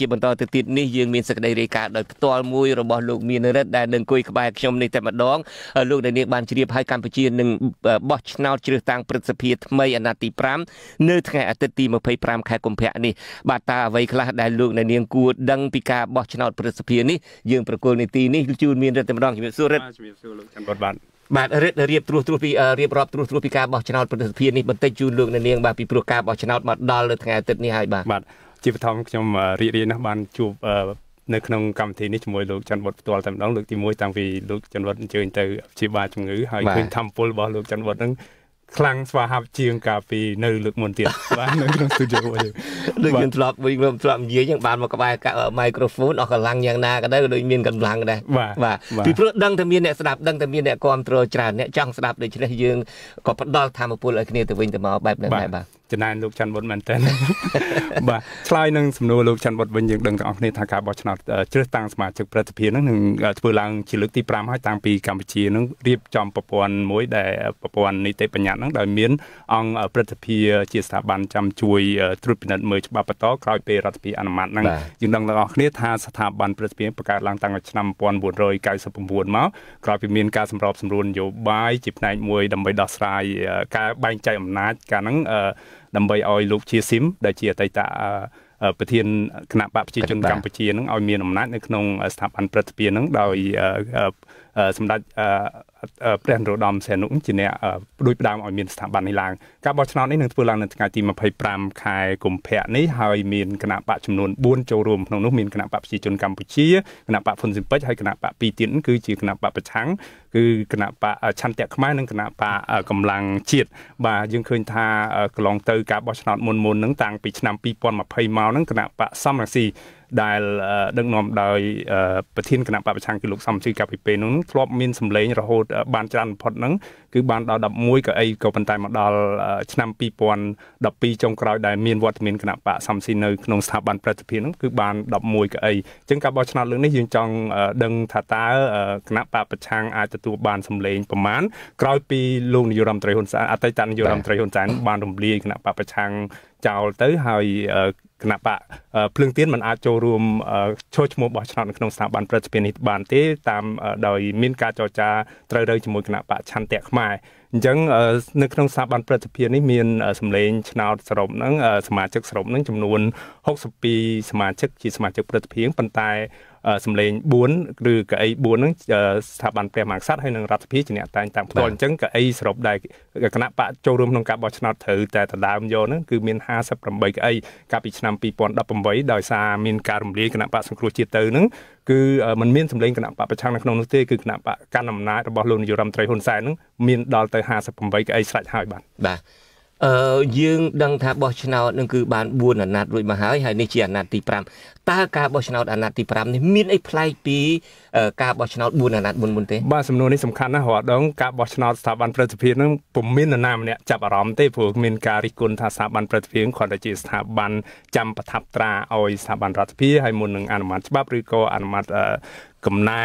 ជាបន្តទៅទៀតនេះយើងមានសេចក្តីរាយការណ៍ដោយផ្ទាល់មួយរបស់លោកមានរិទ្ធដែលនឹងអង្គុយក្បែរខ្ញុំនេះតែម្ដងលោកដែលនាងបានជ្រាបហើយកម្ពុជានឹងបោះឆ្នោតជ្រើសតាំងព្រឹទ្ធសភាថ្មីអាណត្តិទី5នៅថ្ងៃអាទិត្យទី25ខែកុម្ភៈនេះបាទតើអ្វីខ្លះដែលលោកអ្នកនាងគួរដឹងពីការបោះឆ្នោតព្រឹទ្ធសភានេះយើងប្រកល់នីតិនេះជួនមានរិទ្ធតែម្ដងជំរាបសួររិទ្ធជំរាបសួរលោកចាំរត់បាទបាទរៀបរៀបត្រួសត្រាសពីរៀបរាប់ត្រួសត្រាសពីការបោះឆ្នោតប្រសិទ្ធភាពនេះបន្តិចជូនលោកអ្នកនាងបាទពីព្រោះការបោះឆ្នោតមកដល់នៅថ្ងៃអាទិត្យនេះហើយបាទបាទជាបឋមខ្ញុំរីករាយណាស់បានជួបនៅក្នុងកម្មវិធីនេះជាមួយលោកច័ន្ទវត្តផ្ទាល់តែម្ដងលើកទី1តាំងពីលោកច័ន្ទវត្តអញ្ជើញទៅព្យាបាលជំងឺហើយឃើញធម្មពលរបស់លោកច័ន្ទវត្តហ្នឹងខ្លាំងស្វាហាប់ជាងកាលពីនៅលើកមុនទៀតបាទនៅក្នុងស្ទូឌីយោយើងដូចខ្ញុំធ្លាប់វិញខ្ញុំធ្លាប់និយាយចឹងបានមកក្បែរមីក្រូហ្វូនអស់កម្លាំងយ៉ាងណាក៏ដោយដូចមានកម្លាំងដែរបាទពីព្រោះដឹងតែមានអ្នកស្ដាប់ដឹងតែមានអ្នកគ្រប់គ្រងច្រើនអ្នកចង់ស្ដាប់ដូច្នេះយើងក៏ផ្ដល់ធម៌ពលឲ្យគ្នាទៅវិញទៅមកបែបហ្នឹងដែរបាទចំណានលោកច័ន្ទវុនមែនតើបាទឆ្លើយនឹងសំណួរលោកច័ន្ទវុនវិញយើងដឹងទាំងអស់គ្នាថាការបោះឆ្នោតជ្រើសតាំងសមាជិកប្រតិភិននឹងធ្វើឡើងជាលើកទី5ហើយតាំងពីកម្ពុជានឹងរៀបចំប្រព័ន្ធមួយ ដែលប្រព័ន្ធនីតិបញ្ញត្តិនឹងដោយមាន អង្គប្រតិភិជាស្ថាប័នចាំជួយត្រួតពិនិត្យមើលច្បាប់បន្តក្រោយពេលរដ្ឋាភិបាលអនុម័តនឹងយើងដឹងទាំងអស់គ្នាថាស្ថាប័នប្រតិភិបង្កើតឡើងតាំងពីឆ្នាំ1999មកក្រោយពីមានការសម្របសម្រួលនយោបាយជាផ្នែកមួយដើម្បីដោះស្រាយការបែងចែកអំណាចការនឹងដើម្បីឲ្យលោកជាស៊ីមដែលជាអតីតប្រធានគណៈបកប្រជាជនកម្ពុជានឹងឲ្យមានអំណាចនៅក្នុងស្ថាប័នព្រឹទ្ធសភានឹងដោយសម្ដេចព្រះនរោត្តមសីហនុជាអ្នកបដិបដាមឲ្យមានស្ថាប័ននេះឡើងការបោះឆ្នោតនេះនឹងធ្វើឡើងនៅថ្ងៃទី25ខែកុម្ភៈនេះហើយមានគណៈបកចំនួន4ចូលរួមក្នុងនោះមានគណៈបកប្រជាជនកម្ពុជាគណៈបកហ៊ុនស៊ីពេចហើយគណៈបកពីរទៀតគឺជាគណៈបកប្រឆាំងគឺគណៈបកឆន្ទៈខ្មែរនិងគណៈបកកម្លាំងជាតិបាទយើងឃើញថាកន្លងទៅការបោះឆ្នោតមុនមុនហ្នឹងតាំងពីឆ្នាំ2020មកហ្នឹងគណៈបកសំរងស៊ីដែលដឹកនាំដោយប្រធានគណៈបព្វឆាំងគឺលោកសំស៊ីកាពីពេលនោះធ្លាប់មានសម្លេងរហូតបានច្រើនបំផុតហ្នឹងគឺបានដល់11ក៏អីក៏ប៉ុន្តែមកដល់ឆ្នាំ2012ចុងក្រោយដែលមានវត្តមានគណៈបកសំស៊ីនៅក្នុងស្ថាប័នប្រតិភិនហ្នឹងគឺបាន11ក៏អីអញ្ចឹងការបោះឆ្នោតលើកនេះយើងចង់ដឹងថាតើគណៈបកប្រឆាំងអាចទទួលបានសម្លេងប្រមាណក្រោយពីលោកនាយរដ្ឋមន្ត្រីហ៊ុនសែនអតីតនាយរដ្ឋមន្ត្រីហ៊ុនសែនបានរំលាយគណៈបកប្រឆាំងចោលទៅហើយគណៈបកភ្លើងទៀនមិនអាចចូលរួមចូលឈ្មោះបោះឆ្នោតនៅក្នុងស្ថាប័នប្រតិភិនេះបានទេតាមដោយមានការចរចាត្រូវរើជាមួយគណៈបច្ឆន្ទៈខ្មែរអញ្ចឹងនៅក្នុងស្ថាប័នប្រតិភិនេះមានសម្លេងឆ្នោតសរុបហ្នឹងសមាជិកសរុបហ្នឹងចំនួន62សមាជិក ជាសមាជិកប្រតិភិប៉ុន្តែសម្លេង4ឬកៅអី4ហ្នឹងស្ថាប័នព្រះមហាក្សត្រហើយនឹងរដ្ឋាភិបាលជាអ្នកតែងតាំងផ្ទាល់អញ្ចឹងកៅអីសរុបដែលគណៈបកចូលរួមក្នុងការបោះឆ្នោតត្រូវតែដដើមយកហ្នឹងគឺមាន58កៅអីកាលពីឆ្នាំ2018អ្វីដោយសារមានការរំលាយគណៈបកសង្គ្រោះជាតិទៅនឹងគឺมันមានសម្លេងគណៈបកប្រឆាំងនៅក្នុងនោះទេគឺគណៈបកកណ្ដាលអំណាចរបស់លោកនាយរដ្ឋមន្ត្រីហ៊ុនសែននឹងមានដល់ទៅ58កៅអីស្រាច់ហើយបាទបាទអឺយើងដឹងថាបោះឆ្នោតនឹងគឺបាន4អាណត្តិរួចមកហើយហើយនេះជាអាណត្តិទី5តើការបោះឆ្នោតអាណត្តិទី5នេះមានអីប្លែកពីការបោះឆ្នោត4អាណត្តិមុនមុនទេបាទសំណួរនេះសំខាន់ណាស់រាល់ដងការបោះឆ្នោតស្ថាប័នប្រសិទ្ធភាពនឹងពុំមាននរណាម្នាក់ចាប់អារម្មណ៍ទេព្រោះមានការរិះគន់ថាស្ថាប័នប្រសិទ្ធភាពគ្រាន់តែជាស្ថាប័នចាំប្រថាប់ត្រាឲ្យស្ថាប័នរដ្ឋាភិបាលហើយមុននឹងអនុម័តច្បាប់ឬក៏អនុម័តកំណែ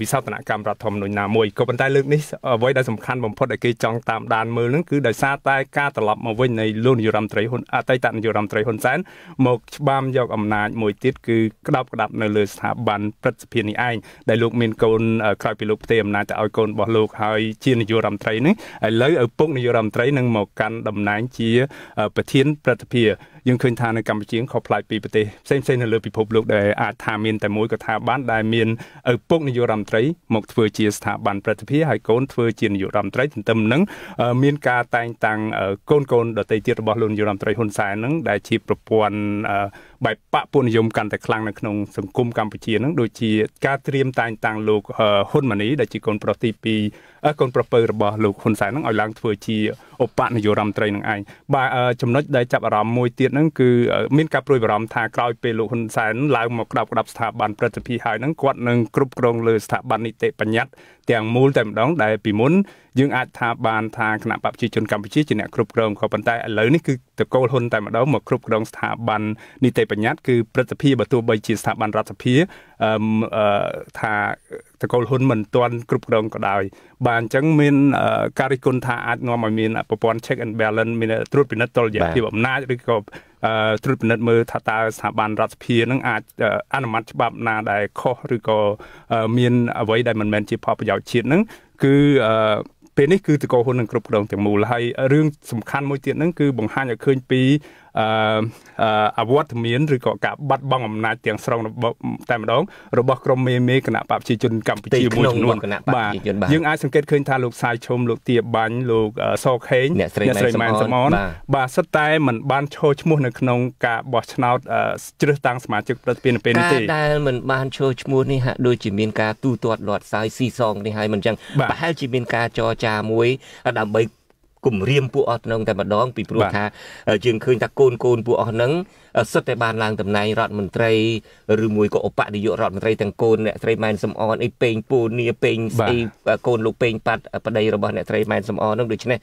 វិសោធនកម្មរដ្ឋធម្មនុញ្ញណា មួយក៏ប៉ុន្តែលើកនេះអ្វីដែលសំខាន់បំផុតដែលគេចង់តាមដានមើលនឹងគឺដោយសារតែការត្រឡប់មកវិញនៃលោកនាយរដ្ឋមន្ត្រីហ៊ុនអតីតនាយរដ្ឋមន្ត្រីហ៊ុនសែនមកច្បាមយកអំណាចមួយទៀតគឺក្តោបក្តាប់នៅលើស្ថាប័នព្រឹទ្ធសភានេះឯងដែលលោកមានកូនក្រោយពីលោកផ្ទេរអំណាចទៅឲ្យកូនរបស់លោកហើយ ជានាយករដ្ឋមន្ត្រីនេះឥឡូវឪពុកនាយករដ្ឋមន្ត្រីនឹងមកកាន់តំណែងជា ប្រធានប្រតិភិយើងឃើញថានៅកម្ពុជាខុសប្លែកពីប្រទេសផ្សេងៗនៅលើពិភពលោកដែលអាចថាមានតែមួយក៏ថាបានដែលមានឪពុកនាយករដ្ឋមន្ត្រីមកធ្វើជាស្ថាប័នប្រតិភិហើយកូនធ្វើ ជានាយករដ្ឋមន្ត្រីទន្ទឹមនឹងមានការតែងតាំងកូនកូនដតីទៀតរបស់លោកនាយករដ្ឋមន្ត្រីហ៊ុនសែននឹងដែលជាប្រព័ន្ធបែបបពនិយមកាន់តែខ្លាំងនៅក្នុងសង្គមកម្ពុជានឹងដូចជា ការត្រៀមតែងតាំងលោកហ៊ុនម៉ាណីដែលជាកូនប្រុសទី2កូនប្រពៅរបស់លោកហ៊ុនសែននឹងឲ្យឡើងធ្វើជាឧបនាយករដ្ឋមន្ត្រីនឹងឯងបាទចំណុចដែលចាប់អារម្មណ៍មួយទៀតហ្នឹងគឺមានការព្រួយបារម្ភថាក្រោយពេលលោកហ៊ុនសែនឡើងមកក្តាប់ក្តាប់ស្ថាប័នប្រតិភិហើយហ្នឹងគាត់នឹងគ្រប់គ្រងលើស្ថាប័ននីតិបញ្ញត្តិទាំងមូលតែម្ដងដែលពីមុនយើងអាចថាបានថាគណៈបព្វជិជនកម្ពុជាជាអ្នកគ្រប់គ្រងក៏ប៉ុន្តែឥឡូវនេះគឺតកូលហ៊ុនតែម្ដងមកគ្រប់គ្រងស្ថាប័ននីតិបញ្ញត្តិគឺប្រតិភិបើទោះបីជាស្ថាប័នរដ្ឋាភិបាលថាតកូលហ៊ុនមិនទាន់គ្រប់គ្រងក៏ដោយ បាទអញ្ចឹងមាន ការរិះគន់ថាអាចនាំឲ្យមានប្រព័ន្ធ check and balance មានត្រួតពិនិត្យតលយៈភាពអំណាចឬក៏ត្រួតពិនិត្យមើលថាតើស្ថាប័នរដ្ឋសភានឹងអាចអនុម័តច្បាប់ណាដែលខុសឬក៏មានអ្វីដែលមិនមែនជាផលប្រយោជន៍ជាតិនឹងគឺពេលនេះគឺតកោហ៊ុននឹងគ្រប់គ្រងទាំងមូលហើយរឿងសំខាន់មួយទៀតហ្នឹងគឺបង្ហាញឲ្យឃើញពីអវត្តមានឬក៏ការបាត់បង់អំណាចទាំងស្រុងតែម្ដងរបស់ក្រមមេមេគណៈបព្វជិជនកម្ពុជាមួយចំនួនបាទយើងអាចសង្កេតឃើញថាលោកសាយឈុំលោកទាបាញ់លោកសខេងអ្នកស្រីម៉ែនសមនបាទសុទ្ធតែមិនបានឈរឈ្មោះនៅក្នុងការបោះឆ្នោតជ្រើសតាំងសមាជិកប្រតិភិនពេលនេះទេដែលមិនបានឈរឈ្មោះនេះហាក់ដូចជាមានការទូទាត់លាត់សាយស៊ីសងនេះហើយមិនចឹងប្រហែលជាមានការចរចាមួយដើម្បីគំរាមពួកអស់នឹងតែម្ដងពីព្រោះថាយើងឃើញថាកូនកូនពួកអស់នឹងសិតតែបានឡើងតំណែងរដ្ឋមន្ត្រីឬមួយក៏ឧបនាយករដ្ឋមន្ត្រីទាំងកូនអ្នកស្រីម៉ែនសំអនអីពេងពូនីពេងស្អីកូនលោកពេងប៉ាត់ប្តីរបស់អ្នកស្រីម៉ែនសំអននោះដូច្នេះ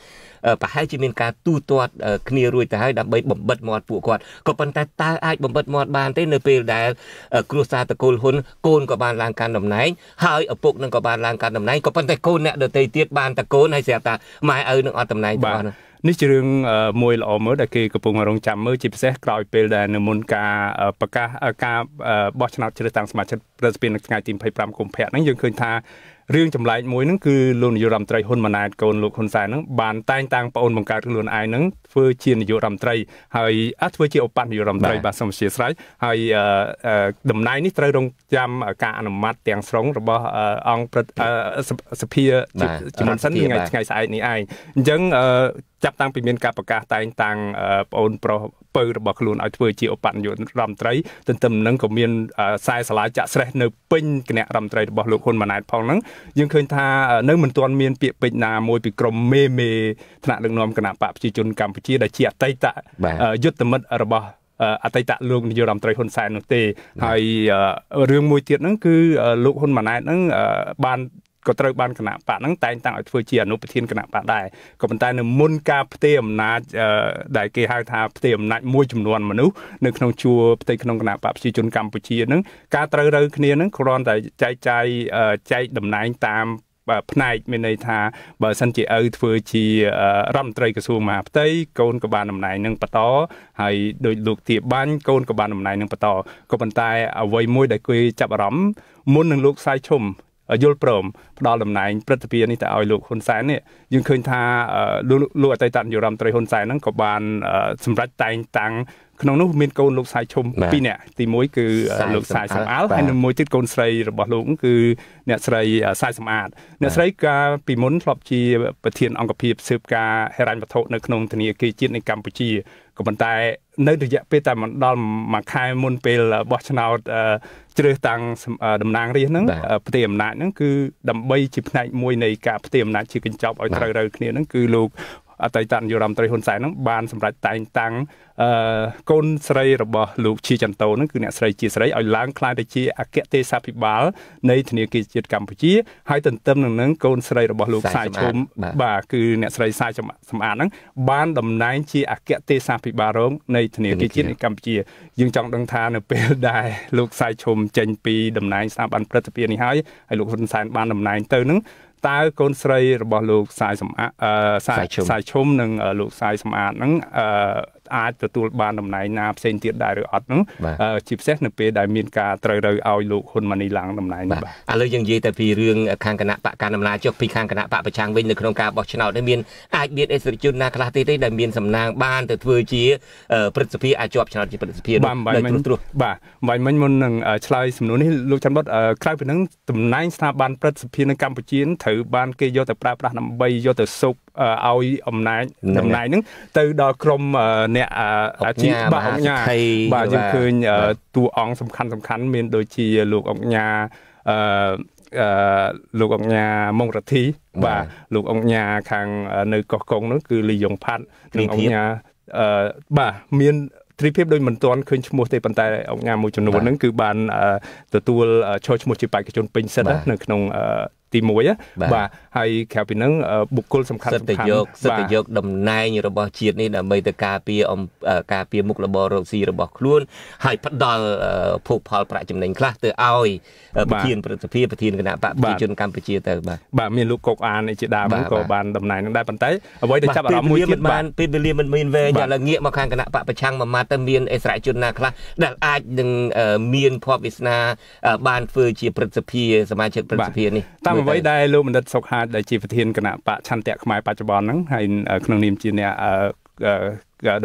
ប្រហែលជាមានការទូទាត់គ្នារួចទៅហើយដើម្បីបំបិតមាត់ពួកគាត់ក៏ប៉ុន្តែតើអាចបំបិតមាត់បានទេនៅពេលដែលគ្រួសារតកូលហ៊ុនកូនក៏បានឡើងកាន់តំណែងហើយឪពុកនឹងក៏បានឡើងកាន់តំណែងក៏ប៉ុន្តែកូនអ្នកដទៃទៀតបានតកូនហើយស្រាប់ថាម៉ែឪនឹងអត់តំណែងទាំងអស់នោះនេះជារឿងមួយល្អមើលដែលគេកំពុងរងចាំមើលជាពិសេសក្រោយពេលដែលនៅមុនការប្រកាសការបោះឆ្នោតជ្រើសតាំងសមាជិកប្រសិទ្ធិនៅថ្ងៃទី25កុម្ភៈហ្នឹងយើងឃើញថារឿងចម្លែកមួយហ្នឹងគឺលោកនាយករដ្ឋមន្ត្រីហ៊ុនម៉ាណែតកូនលោកហ៊ុនសែនហ្នឹងបានតែងតាំងប្អូនបង្កើតខ្លួនឯងហ្នឹងធ្វើជានាយករដ្ឋមន្ត្រីហើយអាចធ្វើជាឧបនាយករដ្ឋមន្ត្រី បាទសូមអធិស្ឋានហើយតំណែងនេះត្រូវរងចាំការអនុម័តទាំងស្រុងរបស់អង្គព្រឹទ្ធសភាជំនុំសិនថ្ងៃថ្ងៃស្អែកនេះឯងអញ្ចឹងចាប់តាំងពីមានការប្រកាសតែងតាំងប្អូនប្រុសពៅរបស់ខ្លួនឲ្យធ្វើជាឧបនាយករដ្ឋមន្ត្រីទន្ទឹមនឹងក៏មានខ្សែសាលាចាក់ស្រេះនៅពេញគណៈរដ្ឋមន្ត្រីរបស់លោកហ៊ុនម៉ាណែតផងហ្នឹងយើងឃើញថានៅមិនទាន់មានពាក្យពេចន៍ណាមួយពីក្រុមមេមេថ្នាក់ដឹកនាំគណៈបកប្រជាជនកម្ពុជាដែលជាអតីតយុទ្ធមិត្តរបស់អតីតលោកនាយករដ្ឋមន្ត្រីហ៊ុនសែននោះទេហើយរឿងមួយទៀតហ្នឹងគឺលោកហ៊ុនម៉ាណែតហ្នឹងបានក៏ត្រូវបានគណៈបកហ្នឹងតែងតាំងឲ្យធ្វើជាអនុប្រធានគណៈបកដែរក៏ប៉ុន្តែនៅមុនការផ្ទេរអំណាចដែលគេហៅថាផ្ទេរអំណាចមួយចំនួនមនុស្សនៅ ក្នុងជួរផ្ទៃក្នុងគណៈបកប្រជាជនកម្ពុជាហ្នឹងការត្រូវរើគ្នាហ្នឹងគ្រាន់តែចែកចាយចែកតំណែងតាមផ្នែកមានន័យថាបើសិនជាឪធ្វើជារដ្ឋមន្ត្រីក្រសួងមហាផ្ទៃកូនក៏បានតំណែងនឹងបន្តហើយដោយលោកទាបាញ់កូនក៏បានតំណែងនឹងបន្តក៏ប៉ុន្តែអ្វីមួយដែលគេចាប់អារម្មណ៍មុននឹងលោកសាយឈុំយល់ព្រមផ្ដល់តំណែងព្រឹទ្ធសភានេះទៅឲ្យលោកហ៊ុនសែននេះយើងឃើញថាលោកអតីតនាយករដ្ឋមន្ត្រីហ៊ុនសែនហ្នឹងក៏បានសម្រេចតែង តាំងក្នុងនោះមាន កូនលោកសាយឈុំពីរនាក់ទី1គឺលោកសាយសំអាលហើយនិងមួយទៀតកូនស្រីរបស់លោកគឺអ្នកស្រីសាយសំអាតអ្នកស្រីកាលពីមុនធ្លាប់ជាប្រធានអង្គភិបស៊ើបការហិរញ្ញវត្ថុនៅក្នុងធនាគារជាតិនៃកម្ពុជាក៏ប៉ុន្តែនៅរយៈពេលតែមិនដល់មួយខែមុនពេលបោះឆ្នោតជ្រើសតាំងតំណាងរាស្ត្រហ្នឹងផ្ទៃអំណាចហ្នឹងគឺដើម្បីជាផ្នែកមួយនៃការផ្ទៃអំណាចជាកញ្ចប់ឲ្យត្រូវរើគ្នាហ្នឹងគឺលោកអតីតនាយរដ្ឋមន្ត្រីហ៊ុនសែនហ្នឹងបានសម្រេចតែងតាំងអឺកូនស្រីរបស់លោកជាចន្ទោហ្នឹងគឺអ្នកស្រីជាស្រីឲ្យឡើងខ្លាយទៅជាអគ្គទេសាភិបាលនៃធនាគារជាតិកម្ពុជាហើយទន្ទឹមនឹងហ្នឹងកូនស្រីរបស់លោកសាយឈុំបាទគឺអ្នកស្រីសាយសម្អាតហ្នឹងបានតំណែង ជាអគ្គទេសាភិបាលរងនៃធនាគារជាតិកម្ពុជាយើងចង់ដឹងថានៅពេលដែលលោកសាយឈុំចេញពីតំណែងស្ថាប័នព្រឹទ្ធសភានេះហើយហើយលោកហ៊ុនសែនបានតំណែង ទៅហ្នឹងតើកូនស្រីរបស់លោកសាយសំអាតសាយឈុំនិង លោកសាយសំអាតហ្នឹងអាចទទួលបានតំណែងណាផ្សេងទៀតដែរឬអត់នោះជាពិសេសនៅពេលដែលមានការត្រូវរើឲ្យលោកហ៊ុនម៉ាណីឡើងតំណែងបាទឥឡូវយើងនិយាយតែពីរឿងខាងគណៈបកកណ្ដាលអំណាចចុះពីខាងគណៈបកប្រឆាំងវិញនៅក្នុងការបោះឆ្នោតនេះមានអាចមានអេសរិជនណាខ្លះទេទេដែលមានសំណាងបានទៅធ្វើជាព្រឹទ្ធសភាអាចជាប់ឆ្នោតជាព្រឹទ្ធសភានៅត្រួសបាទមិនមិនមុននឹងឆ្លើយសំណួរនេះលោកច័ន្ទបុតក្រៅពីនឹងតំណែងស្ថាប័នព្រឹទ្ធសភានៅកម្ពុជាត្រូវបាន គេយកទៅប្រើប្រាស់ដើម្បីយកទៅសុបឲ្យអំណាចតំណែងហ្នឹងទៅដល់ក្រមនអ្នកអាជីវបាទអង្គញាបាទយើងឃើញតួអង្គសំខាន់សំខាន់មានដូចជាលោកអង្គញាអឺអឺលោកអង្គញាមងរទ្ធីបាទលោកអង្គញាខាងនៅកោះកុងនោះគឺលីយ៉ុងផាត់និងអង្គញាអឺបាទមានទ្រីភាពដូចមិនទាន់ឃើញឈ្មោះទេប៉ុន្តែអង្គការមួយចំនួនហ្នឹងគឺបានទទួលឈរឈ្មោះជាបេក្ខជនពេញសិទ្ធិនៅក្នុងទី1បាទហើយក្រៅពីហ្នឹងបុគ្គលសំខាន់សំខាន់សិទ្ធិយកសិទ្ធិយកតំណែងរបស់ជាតិនេះដើម្បីទៅការពារការពារមុខរបររកស៊ីរបស់ខ្លួនហើយផ្ដល់ភោគផលប្រាក់ចំណេញខ្លះទៅឲ្យប្រធានប្រតិភិប្រធានគណៈបកប្រជាជនកម្ពុជាទៅបាទបាទមានលោកកុកអានជាដើមក៏បានតំណែងនឹងដែរប៉ុន្តែអ្វីដែលចាប់អារម្មណ៍មួយទៀតបានពេលវេលាមិនមានវែងឥឡូវងាកមកខាងគណៈបកប្រឆាំងមួយម៉ាត់ទៅមានអិសរាជជនណាខ្លះដែលអាចនឹងមានភ័ព្វវាសនា បានធ្វើជាប្រតិភិសមាជិកប្រតិភិនេះតាមអ្វីដែលលោកបណ្ឌិតសុកហាជដែលជាប្រធានគណៈបកឆន្ទៈខ្មែរបច្ចុប្បន្នហ្នឹងហើយក្នុងនាមជាអ្នក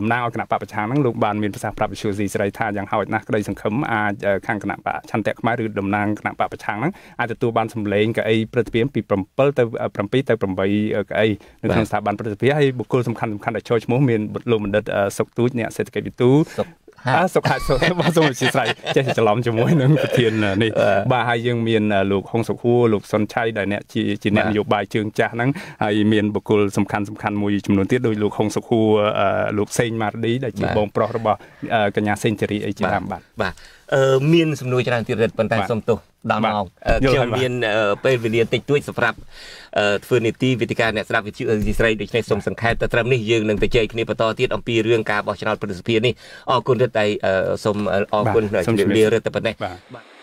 តំណាងឲ្យគណៈបកប្រឆាំងហ្នឹងលោកបានមានប្រសាសន៍ប្រាប់វិសុយស៊ីសេរីថាយ៉ាងហោចណាស់ក្តីសង្ឃឹមអាចខាងគណៈបកឆន្ទៈខ្មែរឬតំណាងគណៈបកប្រឆាំងហ្នឹងអាចទទួលបានសម្លេងកៅអីព្រឹទ្ធសភាពី7ទៅ7ទៅ8កៅអីនៅក្នុងស្ថាប័នព្រឹទ្ធសភាហើយបុគ្គលសំខាន់សំខាន់ដែលចូលឈ្មោះមានលោកបណ្ឌិតសុកទូចអ្នកសេដ្ឋកិច្ចវិទូសុខសុខបាទសូមអធិស្ឋានចេះច្រឡំជាមួយនឹងប្រធាននេះបាទហើយយើងមានលោកហុងសុខួរលោកសុនឆៃដែលអ្នកជាជាអ្នកនយោបាយជើងចាស់ហ្នឹងហើយមានបុគ្គលសំខាន់សំខាន់មួយចំនួនទៀតដោយលោកហុងសុខួរលោក សេងម៉ាឌីដែលជាបងប្រុសរបស់កញ្ញាសេងធារីអីជាដើមបាទបាទមានសំណួរច្រើនទៀតរឹតប៉ុន្តែសូមទោសដល់មកខ្ញុំមាន ពេលវេលាតិចតួចសម្រាប់ធ្វើនីតិវិទ្យាអ្នកស្ដាប់វិទ្យុអេស៊ីស្រីដូច្នេះសូមសង្ខេបតែត្រឹមនេះយើងនឹងទៅជែកគ្នាបន្តទៀតអំពីរឿងការបោះឆ្នោតប្រសិទ្ធភាពនេះអរគុណរដ្ឋតែសូមអរគុណជំរាបលារដ្ឋតែប៉ុណ្ណេះបាទ